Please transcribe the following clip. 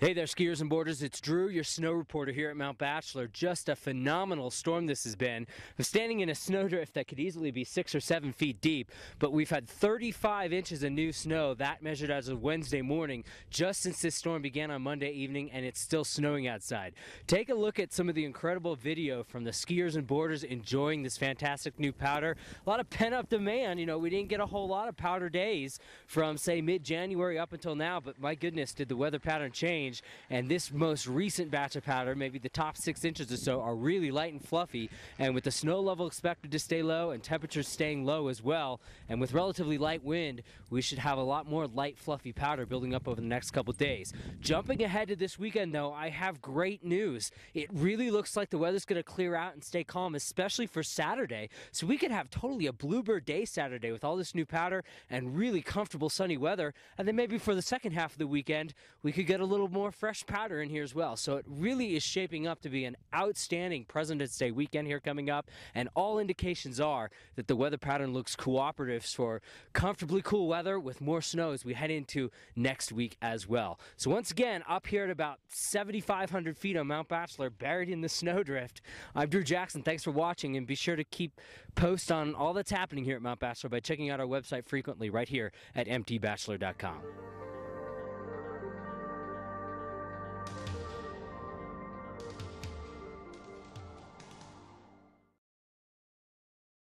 Hey there, skiers and boarders. It's Drew, your snow reporter here at Mount Bachelor. Just a phenomenal storm this has been. I'm standing in a snowdrift that could easily be six or seven feet deep, but we've had 35 inches of new snow. That measured as of Wednesday morning, just since this storm began on Monday evening, and it's still snowing outside. Take a look at some of the incredible video from the skiers and boarders enjoying this fantastic new powder. A lot of pent up demand. You know, we didn't get a whole lot of powder days from, say, mid January up until now, but my goodness, did the weather pattern change range. And this most recent batch of powder, maybe the top six inches or so, are really light and fluffy. And with the snow level expected to stay low and temperatures staying low as well, and with relatively light wind, we should have a lot more light, fluffy powder building up over the next couple days. Jumping ahead to this weekend, though, I have great news. It really looks like the weather's going to clear out and stay calm, especially for Saturday. So we could have totally a bluebird day Saturday with all this new powder and really comfortable sunny weather. And then maybe for the second half of the weekend, we could get a little more more fresh powder in here as well. So it really is shaping up to be an outstanding President's Day weekend here coming up. And all indications are that the weather pattern looks cooperative for comfortably cool weather with more snow as we head into next week as well. So once again, up here at about 7,500 feet on Mount Bachelor, buried in the snowdrift, I'm Drew Jackson. Thanks for watching and be sure to keep post on all that's happening here at Mount Bachelor by checking out our website frequently right here at mtbachelor.com.